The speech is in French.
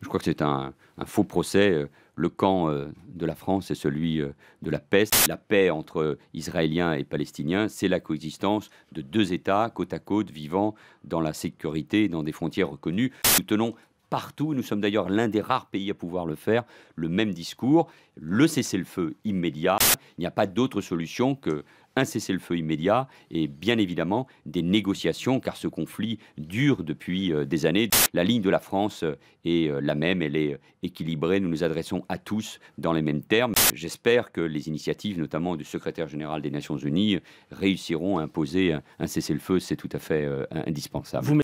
Je crois que c'est un, faux procès. Euh, le camp euh, de la France est celui euh, de la peste. La paix entre Israéliens et Palestiniens, c'est la coexistence de deux États côte à côte, vivant dans la sécurité, dans des frontières reconnues. Nous tenons partout, nous sommes d'ailleurs l'un des rares pays à pouvoir le faire, le même discours, le cessez-le-feu immédiat. Il n'y a pas d'autre solution que un cessez-le-feu immédiat et bien évidemment des négociations, car ce conflit dure depuis euh, des années. La ligne de la France euh, est euh, la même, elle est équilibrée, nous nous adressons à tous dans les mêmes termes. J'espère que les initiatives, notamment du secrétaire général des Nations Unies, réussiront à imposer un, cessez-le-feu, c'est tout à fait indispensable.